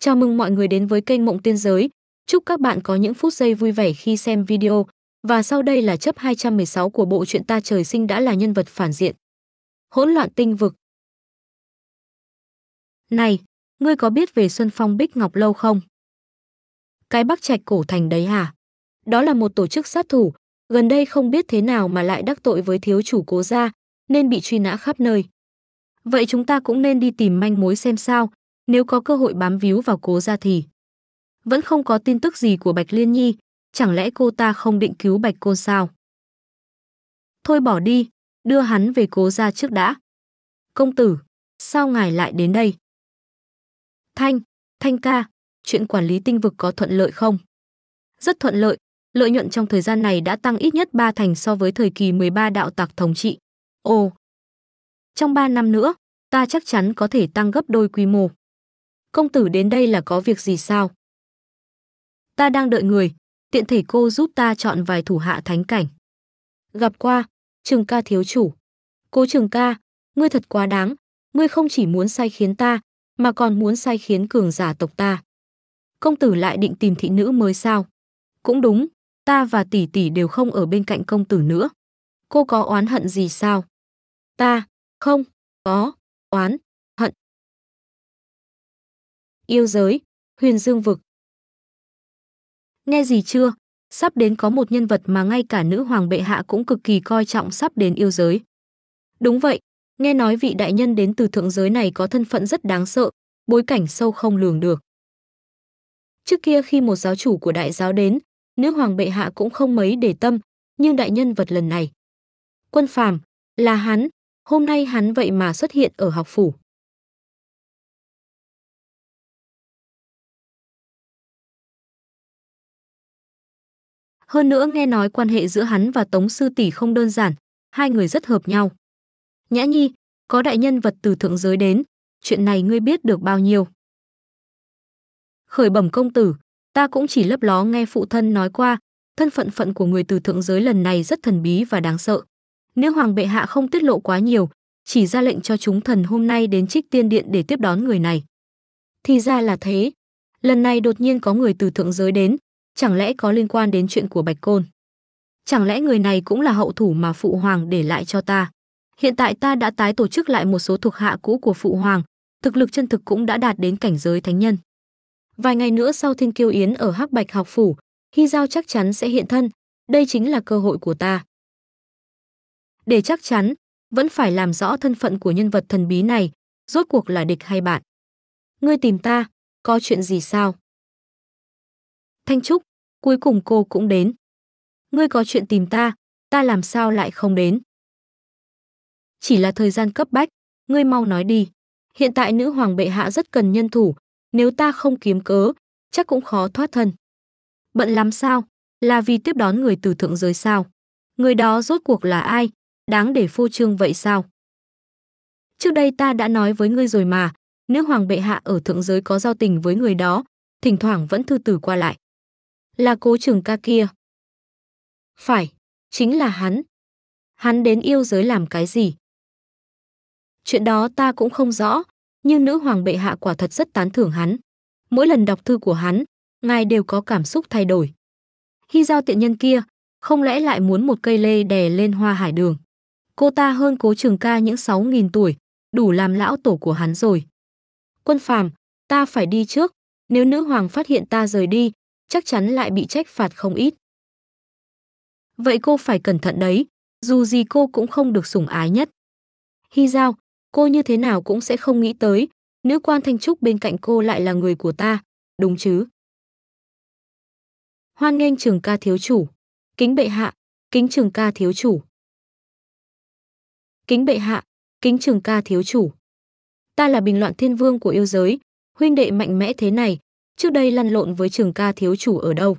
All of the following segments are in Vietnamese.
Chào mừng mọi người đến với kênh Mộng Tiên Giới. Chúc các bạn có những phút giây vui vẻ khi xem video. Và sau đây là chấp 216 của bộ truyện Ta Trời Sinh đã là nhân vật phản diện. Hỗn loạn tinh vực. Này, ngươi có biết về Xuân Phong Bích Ngọc Lâu không? Cái bắc trạch cổ thành đấy hả? Đó là một tổ chức sát thủ, gần đây không biết thế nào mà lại đắc tội với thiếu chủ cố gia, nên bị truy nã khắp nơi. Vậy chúng ta cũng nên đi tìm manh mối xem sao, nếu có cơ hội bám víu vào cố gia thì vẫn không có tin tức gì của Bạch Liên Nhi, chẳng lẽ cô ta không định cứu Bạch Côn sao? Thôi bỏ đi, đưa hắn về cố gia trước đã. Công tử, sao ngài lại đến đây? Thanh, Thanh ca, chuyện quản lý tinh vực có thuận lợi không? Rất thuận lợi, lợi nhuận trong thời gian này đã tăng ít nhất 3 thành so với thời kỳ 13 đạo tặc thống trị. Ồ, trong 3 năm nữa, ta chắc chắn có thể tăng gấp đôi quy mô công tử đến đây là có việc gì sao? Ta đang đợi người, tiện thể cô giúp ta chọn vài thủ hạ thánh cảnh. Gặp qua, Trường ca thiếu chủ. cố Trường ca, ngươi thật quá đáng, ngươi không chỉ muốn sai khiến ta, mà còn muốn sai khiến cường giả tộc ta. Công tử lại định tìm thị nữ mới sao? Cũng đúng, ta và tỷ tỷ đều không ở bên cạnh công tử nữa. Cô có oán hận gì sao? Ta, không, có, oán, yêu giới, huyền dương vực. Nghe gì chưa? Sắp đến có một nhân vật mà ngay cả nữ hoàng bệ hạ cũng cực kỳ coi trọng sắp đến yêu giới. Đúng vậy, nghe nói vị đại nhân đến từ thượng giới này có thân phận rất đáng sợ, bối cảnh sâu không lường được. Trước kia khi một giáo chủ của đại giáo đến, nữ hoàng bệ hạ cũng không mấy để tâm, nhưng đại nhân vật lần này. Quân phàm, là hắn, hôm nay hắn vậy mà xuất hiện ở học phủ. Hơn nữa nghe nói quan hệ giữa hắn và Tống sư tỷ không đơn giản, hai người rất hợp nhau. Nhã Nhi, có đại nhân vật từ thượng giới đến, chuyện này ngươi biết được bao nhiêu? Khởi bẩm công tử, ta cũng chỉ lấp ló nghe phụ thân nói qua, thân phận phận của người từ thượng giới lần này rất thần bí và đáng sợ. Nếu hoàng bệ hạ không tiết lộ quá nhiều, chỉ ra lệnh cho chúng thần hôm nay đến trích tiên điện để tiếp đón người này. Thì ra là thế. Lần này đột nhiên có người từ thượng giới đến, chẳng lẽ có liên quan đến chuyện của Bạch Côn? Chẳng lẽ người này cũng là hậu thủ mà phụ hoàng để lại cho ta? Hiện tại ta đã tái tổ chức lại một số thuộc hạ cũ của phụ hoàng, thực lực chân thực cũng đã đạt đến cảnh giới thánh nhân. Vài ngày nữa sau Thiên Kiêu Yến ở Hắc Bạch học phủ, Hy Giao chắc chắn sẽ hiện thân, đây chính là cơ hội của ta. Để chắc chắn, vẫn phải làm rõ thân phận của nhân vật thần bí này, rốt cuộc là địch hay bạn. Ngươi tìm ta, có chuyện gì sao? Thanh Trúc, Cuối cùng cô cũng đến. Ngươi có chuyện tìm ta, ta làm sao lại không đến? Chỉ là thời gian cấp bách, ngươi mau nói đi. Hiện tại nữ hoàng bệ hạ rất cần nhân thủ, nếu ta không kiếm cớ, chắc cũng khó thoát thân. Bận lắm sao? Là vì tiếp đón người từ thượng giới sao? Người đó rốt cuộc là ai? Đáng để phô trương vậy sao? Trước đây ta đã nói với ngươi rồi mà, nữ hoàng bệ hạ ở thượng giới có giao tình với người đó, thỉnh thoảng vẫn thư tử qua lại là cố trường ca kia. Phải, chính là hắn. Hắn đến yêu giới làm cái gì? Chuyện đó ta cũng không rõ, nhưng nữ hoàng bệ hạ quả thật rất tán thưởng hắn. Mỗi lần đọc thư của hắn, ngài đều có cảm xúc thay đổi. Hy giao tiện nhân kia, không lẽ lại muốn một cây lê đè lên hoa hải đường. Cô ta hơn cố trường ca những 6.000 tuổi, đủ làm lão tổ của hắn rồi. Quân phàm, ta phải đi trước, nếu nữ hoàng phát hiện ta rời đi, chắc chắn lại bị trách phạt không ít. Vậy cô phải cẩn thận đấy, dù gì cô cũng không được sủng ái nhất. Hy Giao, cô như thế nào cũng sẽ không nghĩ tới, nữ quan thanh trúc bên cạnh cô lại là người của ta, đúng chứ? Hoan nghênh trường ca thiếu chủ, kính bệ hạ, kính trường ca thiếu chủ. Kính bệ hạ, kính trường ca thiếu chủ. Ta là bình loạn thiên vương của yêu giới, huynh đệ mạnh mẽ thế này, trước đây lăn lộn với trường ca thiếu chủ ở đâu.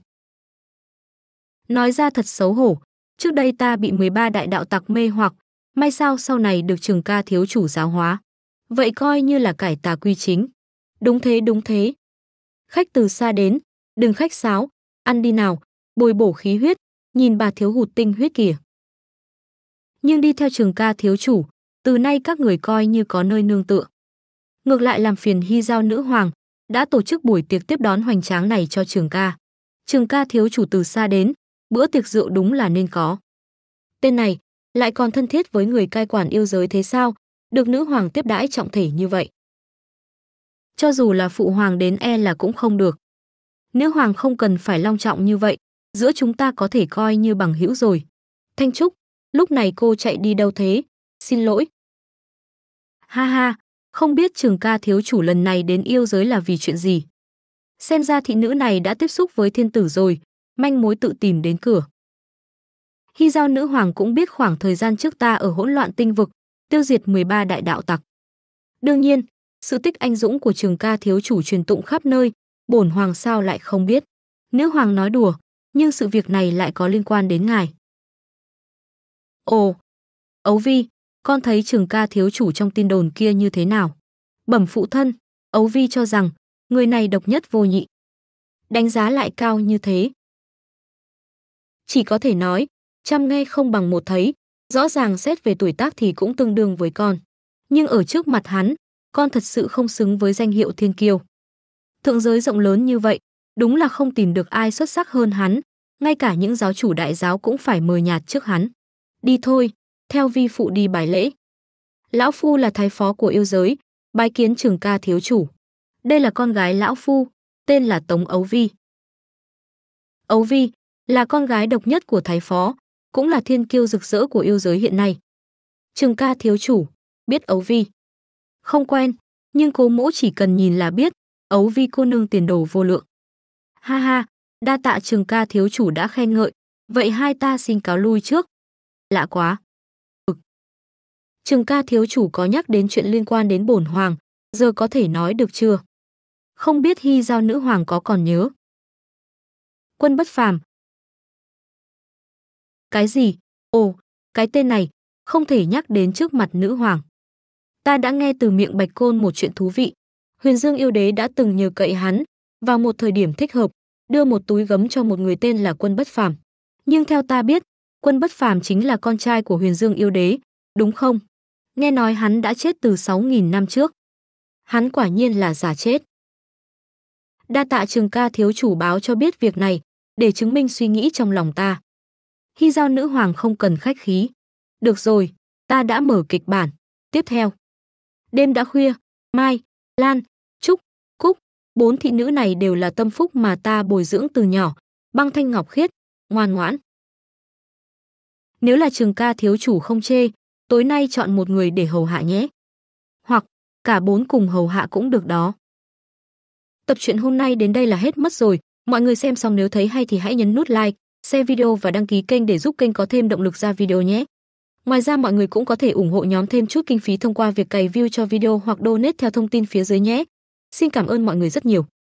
Nói ra thật xấu hổ, trước đây ta bị 13 đại đạo tặc mê hoặc, may sao sau này được trường ca thiếu chủ giáo hóa. Vậy coi như là cải tà quy chính. Đúng thế đúng thế. Khách từ xa đến, đừng khách sáo, ăn đi nào, bồi bổ khí huyết, nhìn bà thiếu hụt tinh huyết kìa. Nhưng đi theo trường ca thiếu chủ, từ nay các người coi như có nơi nương tựa. Ngược lại làm phiền hy giao nữ hoàng, đã tổ chức buổi tiệc tiếp đón hoành tráng này cho trường ca. Trường ca thiếu chủ từ xa đến, bữa tiệc rượu đúng là nên có. Tên này lại còn thân thiết với người cai quản yêu giới thế sao, được nữ hoàng tiếp đãi trọng thể như vậy. Cho dù là phụ hoàng đến e là cũng không được. Nữ hoàng không cần phải long trọng như vậy, giữa chúng ta có thể coi như bằng hữu rồi. Thanh Trúc, lúc này cô chạy đi đâu thế? Xin lỗi. Ha ha, không biết trường ca thiếu chủ lần này đến yêu giới là vì chuyện gì. Xem ra thị nữ này đã tiếp xúc với thiên tử rồi, manh mối tự tìm đến cửa. Hy giao nữ hoàng cũng biết khoảng thời gian trước ta ở hỗn loạn tinh vực, tiêu diệt 13 đại đạo tặc. Đương nhiên, sự tích anh dũng của trường ca thiếu chủ truyền tụng khắp nơi, bổn hoàng sao lại không biết. Nữ hoàng nói đùa, nhưng sự việc này lại có liên quan đến ngài. Ồ, Ấu Vi, con thấy trường ca thiếu chủ trong tin đồn kia như thế nào? Bẩm phụ thân, Ấu Vi cho rằng, người này độc nhất vô nhị. Đánh giá lại cao như thế. Chỉ có thể nói, trăm nghe không bằng một thấy, rõ ràng xét về tuổi tác thì cũng tương đương với con. Nhưng ở trước mặt hắn, con thật sự không xứng với danh hiệu thiên kiêu. Thượng giới rộng lớn như vậy, đúng là không tìm được ai xuất sắc hơn hắn, ngay cả những giáo chủ đại giáo cũng phải mờ nhạt trước hắn. Đi thôi, theo vi phụ đi bài lễ. Lão Phu là thái phó của yêu giới, bái kiến trường ca thiếu chủ. Đây là con gái Lão Phu, tên là Tống Ấu Vi. Ấu Vi là con gái độc nhất của thái phó, cũng là thiên kiêu rực rỡ của yêu giới hiện nay. Trường ca thiếu chủ, biết Ấu Vi. Không quen, nhưng cố mỗ chỉ cần nhìn là biết, Ấu Vi cô nương tiền đồ vô lượng. Ha ha, đa tạ trường ca thiếu chủ đã khen ngợi, vậy hai ta xin cáo lui trước. Lạ quá. Trường ca thiếu chủ có nhắc đến chuyện liên quan đến bổn hoàng, giờ có thể nói được chưa? Không biết hy giao nữ hoàng có còn nhớ? Quân bất phàm. Cái gì? Ồ, cái tên này, không thể nhắc đến trước mặt nữ hoàng. Ta đã nghe từ miệng bạch côn một chuyện thú vị. Huyền Dương yêu đế đã từng nhờ cậy hắn, vào một thời điểm thích hợp, đưa một túi gấm cho một người tên là quân bất phàm. Nhưng theo ta biết, quân bất phàm chính là con trai của Huyền Dương yêu đế, đúng không? nghe nói hắn đã chết từ 6.000 năm trước. Hắn quả nhiên là giả chết. Đa tạ trường ca thiếu chủ báo cho biết việc này, để chứng minh suy nghĩ trong lòng ta. Hy giao nữ hoàng không cần khách khí. Được rồi, ta đã mở kịch bản. Tiếp theo. Đêm đã khuya, Mai, Lan, Trúc, Cúc, bốn thị nữ này đều là tâm phúc mà ta bồi dưỡng từ nhỏ, băng thanh ngọc khiết, ngoan ngoãn. Nếu là trường ca thiếu chủ không chê, tối nay chọn một người để hầu hạ nhé. Hoặc cả bốn cùng hầu hạ cũng được đó. Tập truyện hôm nay đến đây là hết mất rồi. Mọi người xem xong nếu thấy hay thì hãy nhấn nút like, share video và đăng ký kênh để giúp kênh có thêm động lực ra video nhé. Ngoài ra mọi người cũng có thể ủng hộ nhóm thêm chút kinh phí thông qua việc cày view cho video hoặc donate theo thông tin phía dưới nhé. Xin cảm ơn mọi người rất nhiều.